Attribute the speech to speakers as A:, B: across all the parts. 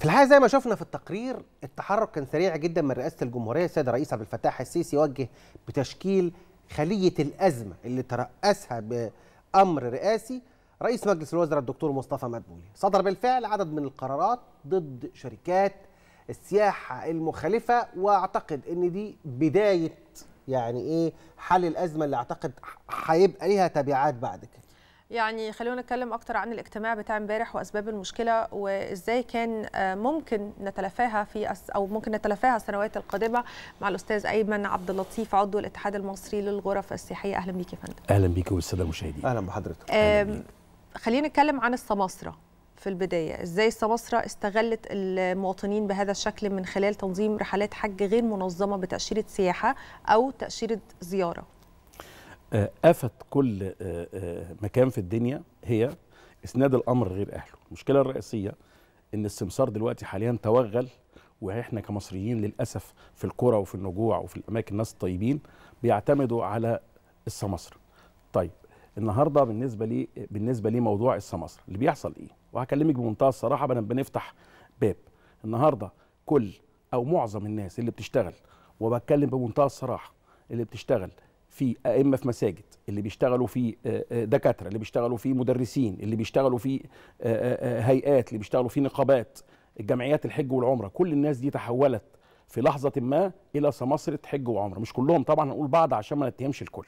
A: في الحقيقه زي ما شفنا في التقرير التحرك كان سريع جدا من رئاسه الجمهوريه السيد الرئيس عبد الفتاح السيسي وجه بتشكيل خليه الازمه اللي ترأسها بامر رئاسي رئيس مجلس الوزراء الدكتور مصطفى مدبولي صدر بالفعل عدد من القرارات ضد شركات السياحه المخالفه واعتقد ان دي بدايه يعني ايه حل الازمه اللي اعتقد هيبقى ليها تبعات بعد كده
B: يعني خلونا نتكلم اكتر عن الاجتماع بتاع امبارح واسباب المشكله وازاي كان آه، ممكن نتلافاها في او ممكن نتلافاها السنوات القادمه مع الاستاذ ايمن عبد اللطيف عضو الاتحاد المصري للغرف السياحيه اهلا بيك يا فندم
C: اهلا بيك والساده المشاهدين اهلا بحضرتك
B: خلينا نتكلم عن السماسره في البدايه ازاي السماسره استغلت المواطنين بهذا الشكل من خلال تنظيم رحلات حج غير منظمه بتاشيره سياحه او تاشيره زياره
C: آه، آفة كل آه، آه، مكان في الدنيا هي إسناد الأمر غير أهله المشكلة الرئيسية إن السمسار دلوقتي حاليا توغل واحنا كمصريين للاسف في الكرة وفي النجوع وفي الاماكن الناس الطيبين بيعتمدوا على السمسرة طيب النهارده بالنسبه لي بالنسبه لي موضوع السمسرة اللي بيحصل ايه وهكلمك بمنتهى الصراحه بنفتح باب النهارده كل او معظم الناس اللي بتشتغل وبتكلم بمنتهى الصراحه اللي بتشتغل في ائمه في مساجد اللي بيشتغلوا في آه، آه، دكاتره اللي بيشتغلوا في مدرسين اللي بيشتغلوا في آه، هيئات اللي بيشتغلوا في نقابات الجمعيات الحج والعمره كل الناس دي تحولت في لحظه ما الى سماسره حج وعمره مش كلهم طبعا هنقول بعض عشان ما نتهمش الكل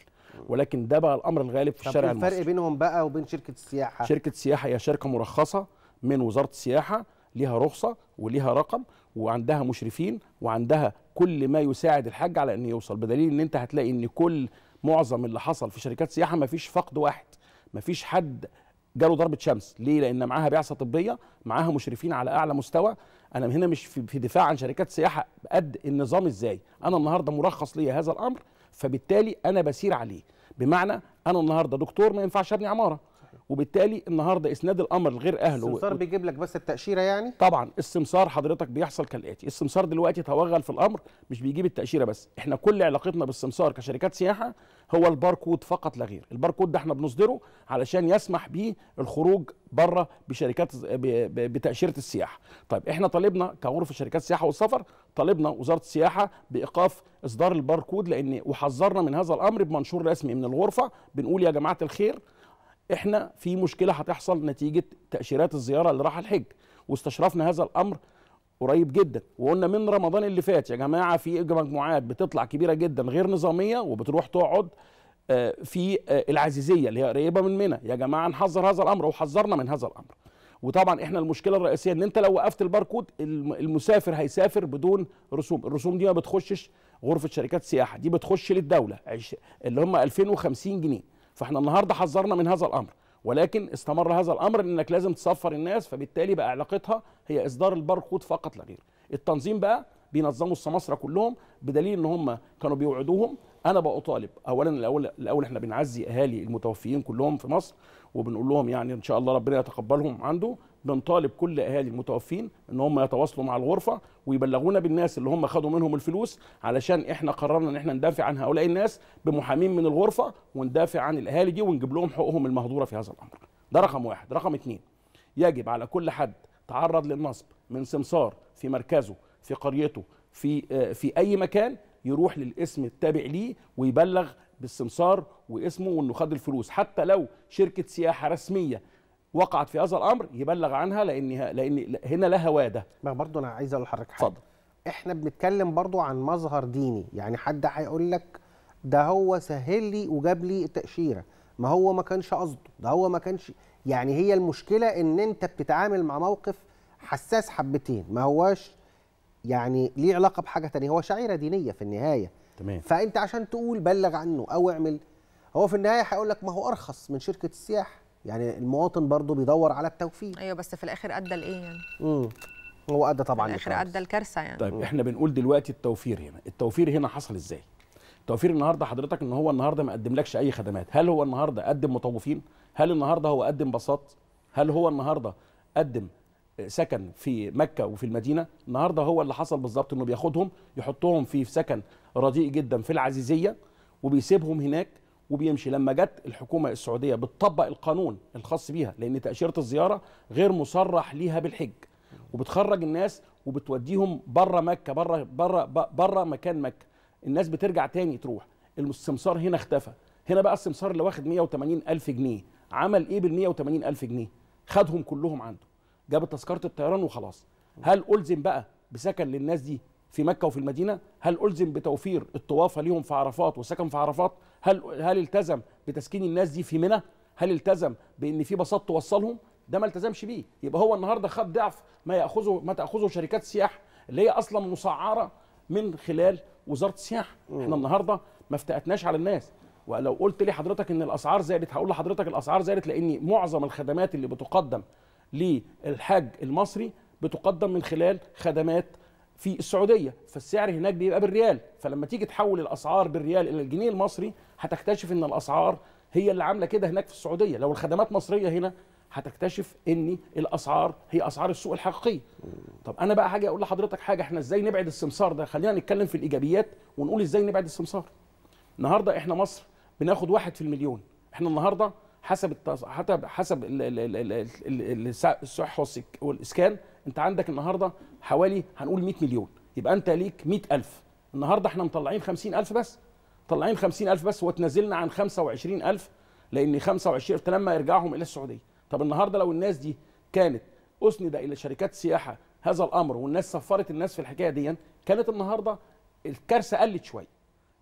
C: ولكن ده بقى الامر الغالب في الشارع المصري الفرق
A: بينهم بقى وبين شركه السياحه شركه
C: السياحه هي شركه مرخصه من وزاره السياحه ليها رخصه وليها رقم وعندها مشرفين وعندها كل ما يساعد الحاج على ان يوصل بدليل ان انت هتلاقي ان كل معظم اللي حصل في شركات سياحه ما فيش فقد واحد ما فيش حد جاله ضربه شمس ليه لان معاها بعثه طبيه معاها مشرفين على اعلى مستوى انا هنا مش في دفاع عن شركات سياحه قد النظام ازاي انا النهارده مرخص ليا هذا الامر فبالتالي انا بسير عليه بمعنى انا النهارده دكتور ما ينفعش ابني عماره وبالتالي النهارده اسناد الامر لغير اهله السمسار و... بيجيب لك بس التاشيره يعني طبعا السمسار حضرتك بيحصل كالاتي السمسار دلوقتي توغل في الامر مش بيجيب التاشيره بس احنا كل علاقتنا بالسمسار كشركات سياحه هو الباركود فقط لا غير الباركود ده احنا بنصدره علشان يسمح به الخروج بره بشركات بتاشيره السياحه طيب احنا طالبنا كغرفه شركات السياحه والسفر طالبنا وزاره السياحه بايقاف اصدار الباركود لان وحذرنا من هذا الامر بمنشور رسمي من الغرفه بنقول يا جماعه الخير احنا في مشكله هتحصل نتيجه تاشيرات الزياره اللي راح الحج واستشرفنا هذا الامر قريب جدا وقلنا من رمضان اللي فات يا جماعه في مجموعات بتطلع كبيره جدا غير نظاميه وبتروح تقعد آه، في آه، العزيزيه اللي هي قريبه من منى يا جماعه نحذر هذا الامر وحذرنا من هذا الامر وطبعا احنا المشكله الرئيسيه ان انت لو وقفت الباركود المسافر هيسافر بدون رسوم الرسوم دي ما بتخشش غرفه شركات سياحه دي بتخش للدوله اللي هم 2050 جنيه فاحنا النهارده حذرنا من هذا الامر ولكن استمر هذا الامر انك لازم تصفر الناس فبالتالي بقى علاقتها هي اصدار الباركود فقط لا غير التنظيم بقى بينظموا السماسره كلهم بدليل ان هم كانوا بيوعدوهم انا بطالب اولا الاول الاول احنا بنعزي اهالي المتوفيين كلهم في مصر وبنقول لهم يعني ان شاء الله ربنا يتقبلهم عنده بنطالب كل اهالي المتوفين ان هم يتواصلوا مع الغرفه ويبلغونا بالناس اللي هم خدوا منهم الفلوس علشان احنا قررنا ان احنا ندافع عن هؤلاء الناس بمحامين من الغرفه وندافع عن الاهالي دي ونجيب لهم حقوقهم المهدوره في هذا الامر. ده رقم واحد، رقم اثنين يجب على كل حد تعرض للنصب من سمسار في مركزه في قريته في آه، في اي مكان يروح للاسم التابع ليه ويبلغ بالسمسار واسمه وانه خد الفلوس حتى لو شركه سياحه رسميه وقعت في هذا الامر يبلغ عنها لان لان هنا لها واده ما برضو انا عايز اقول لحضرتك حاجه اتفضل
A: احنا بنتكلم برضو
C: عن مظهر ديني يعني حد هيقول
A: لك ده هو سهل لي وجاب لي تاشيره ما هو ما كانش قصده ده هو ما كانش يعني هي المشكله ان انت بتتعامل مع موقف حساس حبتين ما هواش يعني ليه علاقه بحاجه تانية هو شعيره دينيه في النهايه تمام فانت عشان تقول بلغ عنه او اعمل هو في النهايه هيقول لك ما هو ارخص من شركه السياحه يعني المواطن برضه بيدور على
B: التوفيق ايوه بس في الاخر ادى لايه يعني
A: امم هو
C: ادى طبعا في الاخر
B: ادى الكارثه يعني طيب
C: احنا بنقول دلوقتي التوفير هنا التوفير هنا حصل ازاي توفير النهارده حضرتك ان هو النهارده ما قدملكش اي خدمات هل هو النهارده قدم مطوفين هل النهارده هو قدم باصات هل هو النهارده قدم سكن في مكه وفي المدينه النهارده هو اللي حصل بالظبط انه بياخدهم يحطهم في سكن رديء جدا في العزيزيه وبيسيبهم هناك وبيمشي لما جت الحكومه السعوديه بتطبق القانون الخاص بيها لان تاشيره الزياره غير مصرح ليها بالحج وبتخرج الناس وبتوديهم بره مكه بره بره بره مكان مكه الناس بترجع تاني تروح السمسار هنا اختفى هنا بقى السمسار اللي واخد 180 الف جنيه عمل ايه بال 180 الف جنيه خدهم كلهم عنده جاب تذكره الطيران وخلاص هل الزم بقى بسكن للناس دي في مكه وفي المدينه هل الزم بتوفير الطوافه ليهم في عرفات وسكن في عرفات هل هل التزم بتسكين الناس دي في منى هل التزم بان في باصات توصلهم ده ما التزمش بيه يبقى هو النهارده خد ضعف ما ياخذه ما تاخذه شركات السياحه اللي هي اصلا مسعره من خلال وزاره السياحه احنا النهارده ما افتقتناش على الناس ولو قلت لي حضرتك ان الاسعار زادت هقول لحضرتك الاسعار زادت لان معظم الخدمات اللي بتقدم للحاج المصري بتقدم من خلال خدمات في السعوديه فالسعر هناك بيبقى بالريال فلما تيجي تحول الاسعار بالريال الى الجنيه المصري هتكتشف ان الاسعار هي اللي عامله كده هناك في السعوديه لو الخدمات مصريه هنا هتكتشف ان الاسعار هي اسعار السوق الحقيقيه طب انا بقى هاجي اقول لحضرتك حاجه احنا ازاي نبعد السمسار ده خلينا نتكلم في الايجابيات ونقول ازاي نبعد السمسار النهارده احنا مصر بناخد واحد في المليون احنا النهارده حسب التص... حسب الصحه والاسكان انت عندك النهارده حوالي هنقول 100 مليون يبقى انت ليك 100000 النهارده احنا مطلعين 50000 بس طالعين 50000 بس وتنازلنا عن 25000 لان 25 لما يرجعهم الى السعوديه طب النهارده لو الناس دي كانت اسند الى شركات سياحه هذا الامر والناس سفرت الناس في الحكايه دي كانت النهارده الكارثه قلت شويه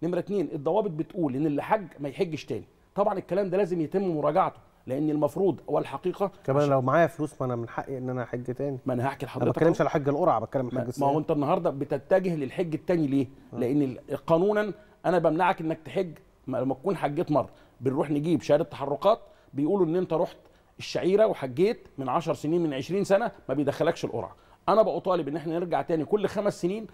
C: نمره اتنين الضوابط بتقول ان اللي حج ما يحجش تاني طبعا الكلام ده لازم يتم مراجعته لان المفروض والحقيقه كمان لو معايا فلوس ما انا من حقي ان انا احج تاني ما انا هحكي لحضرتك ما بتكلمش على حج القرعه بتكلم حج ما هو انت النهارده بتتجه للحج التاني ليه؟ آه. لان قانونا انا بمنعك انك تحج لما تكون حجيت مره بنروح نجيب شهاده تحركات بيقولوا ان انت رحت الشعيره وحجيت من 10 سنين من 20 سنه ما بيدخلكش القرعه انا بطالب ان احنا نرجع تاني كل خمس سنين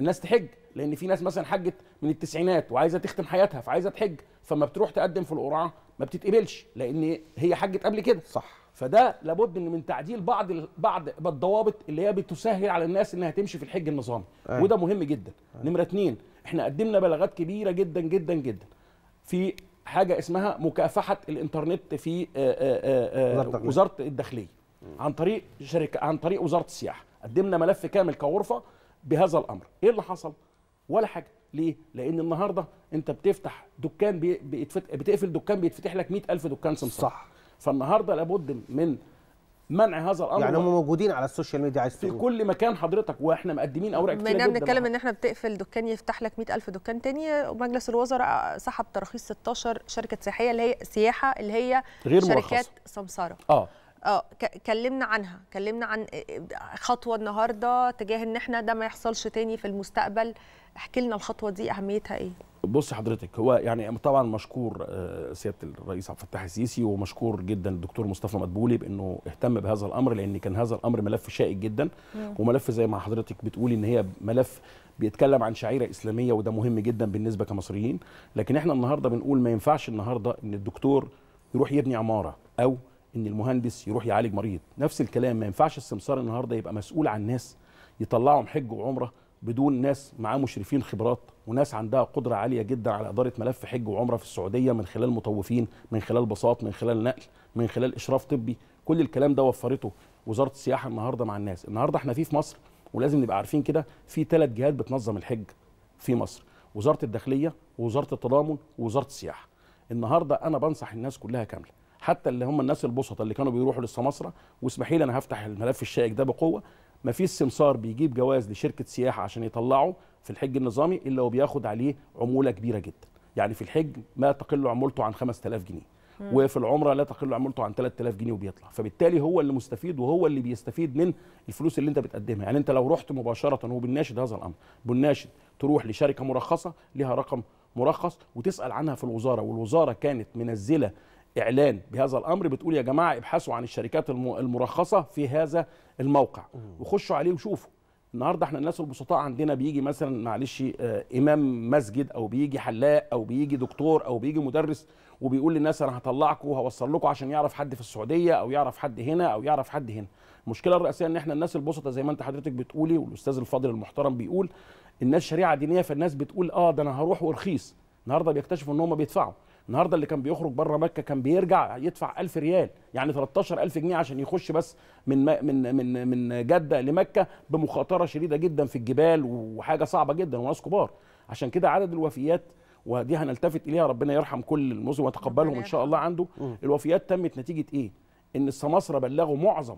C: الناس تحج لان في ناس مثلا حجت من التسعينات وعايزه تختم حياتها فعايزه تحج فما بتروح تقدم في القرعه ما بتتقبلش لان هي حجت قبل كده صح فده لابد ان من تعديل بعض بعض الضوابط اللي هي بتسهل على الناس انها تمشي في الحج النظامي أيه. وده مهم جدا أيه. نمره اتنين احنا قدمنا بلاغات كبيره جدا جدا جدا في حاجه اسمها مكافحه الانترنت في آآ آه، آآ آه، آه، وزاره الداخليه عن طريق شركه عن طريق وزاره السياحه قدمنا ملف كامل كغرفه بهذا الامر ايه اللي حصل ولا حاجه ليه لان النهارده انت بتفتح دكان بيتفت... بتقفل دكان بيتفتح لك 100000 دكان سمسار صح فالنهارده لابد من منع هذا الامر يعني هم موجودين على السوشيال ميديا عايز في كل مكان حضرتك واحنا مقدمين اوراق كتير جدا بنتكلم
B: ان احنا بتقفل دكان يفتح لك 100000 دكان تاني ومجلس الوزراء سحب تراخيص 16 شركه سياحيه اللي هي سياحه اللي هي غير شركات مرخصة. سمساره اه اه كلمنا عنها كلمنا عن آه، آه، خطوه النهارده تجاه ان احنا ده ما يحصلش تاني في المستقبل احكي لنا الخطوه دي اهميتها ايه
C: بص حضرتك هو يعني طبعا مشكور آه، سياده الرئيس عبد الفتاح السيسي ومشكور جدا الدكتور مصطفى مدبولي بانه اهتم بهذا الامر لان كان هذا الامر ملف شائك جدا مم. وملف زي ما حضرتك بتقولي ان هي ملف بيتكلم عن شعيره اسلاميه وده مهم جدا بالنسبه كمصريين لكن احنا النهارده بنقول ما ينفعش النهارده ان الدكتور يروح يبني عماره او ان المهندس يروح يعالج مريض نفس الكلام ما ينفعش السمسار النهارده يبقى مسؤول عن ناس يطلعهم حج وعمره بدون ناس معاه مشرفين خبرات وناس عندها قدره عاليه جدا على اداره ملف حج وعمره في السعوديه من خلال مطوفين من خلال بساط من خلال نقل من خلال اشراف طبي كل الكلام ده وفرته وزاره السياحه النهارده مع الناس النهارده احنا فيه في مصر ولازم نبقى عارفين كده في ثلاث جهات بتنظم الحج في مصر وزاره الداخليه ووزاره التضامن ووزاره السياحه النهارده انا بنصح الناس كلها كامله حتى اللي هم الناس البسطة اللي كانوا بيروحوا للسماسرة واسمح لي انا هفتح الملف الشائك ده بقوه ما فيش سمسار بيجيب جواز لشركه سياحه عشان يطلعه في الحج النظامي الا وبياخد عليه عموله كبيره جدا يعني في الحج ما تقل عمولته عن 5000 جنيه وفي العمره لا تقل عمولته عن 3000 جنيه وبيطلع فبالتالي هو اللي مستفيد وهو اللي بيستفيد من الفلوس اللي انت بتقدمها يعني انت لو رحت مباشره هو بالناشد هذا الامر بالناشد تروح لشركه مرخصه لها رقم مرخص وتسال عنها في الوزاره والوزاره كانت منزله اعلان بهذا الامر بتقول يا جماعه ابحثوا عن الشركات المرخصه في هذا الموقع وخشوا عليه وشوفوا النهارده احنا الناس البسطاء عندنا بيجي مثلا معلش آه، امام مسجد او بيجي حلاق او بيجي دكتور او بيجي مدرس وبيقول للناس انا هطلعكم وهوصل لكم عشان يعرف حد في السعوديه او يعرف حد هنا او يعرف حد هنا المشكله الرئيسيه ان احنا الناس البسطاء زي ما انت حضرتك بتقولي والاستاذ الفاضل المحترم بيقول الناس شريعه دينيه فالناس بتقول اه ده انا هروح ورخيص النهارده بيكتشفوا ان هم بيدفعوا النهارده اللي كان بيخرج بره مكه كان بيرجع يدفع 1000 ريال يعني 13000 جنيه عشان يخش بس من من من من جده لمكه بمخاطره شديده جدا في الجبال وحاجه صعبه جدا وناس كبار عشان كده عدد الوفيات ودي هنلتفت اليها ربنا يرحم كل المسلمين ويتقبلهم ان شاء الله عنده الوفيات تمت نتيجه ايه ان السماسره بلغوا معظم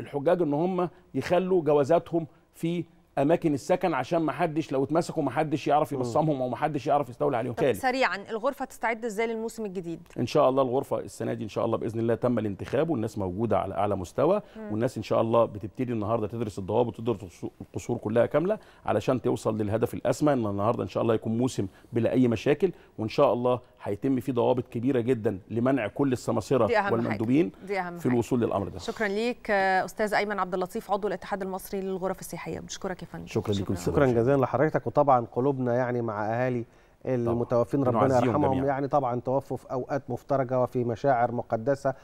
C: الحجاج ان هم يخلوا جوازاتهم في اماكن السكن عشان ما حدش لو اتمسكوا ما حدش يعرف يبصمهم او ما حدش يعرف يستولى عليهم طب سريعا
B: الغرفه تستعد ازاي للموسم الجديد
C: ان شاء الله الغرفه السنه دي ان شاء الله باذن الله تم الانتخاب والناس موجوده على اعلى مستوى مم. والناس ان شاء الله بتبتدي النهارده تدرس الضوابط وتدرس القصور كلها كامله علشان توصل للهدف الاسمى ان النهارده ان شاء الله يكون موسم بلا اي مشاكل وان شاء الله هيتم فيه ضوابط كبيره جدا لمنع كل السماسره والمندوبين في الوصول للامر ده
B: شكرا ليك استاذ ايمن عبد اللطيف عضو الاتحاد المصري للغرف السياحيه بشكرك فندم
C: شكرا لكم شكرا,
A: جزيلا لحضرتك وطبعا قلوبنا يعني مع اهالي المتوفين ربنا يرحمهم يعني طبعا توفوا في اوقات مفترجه وفي مشاعر مقدسه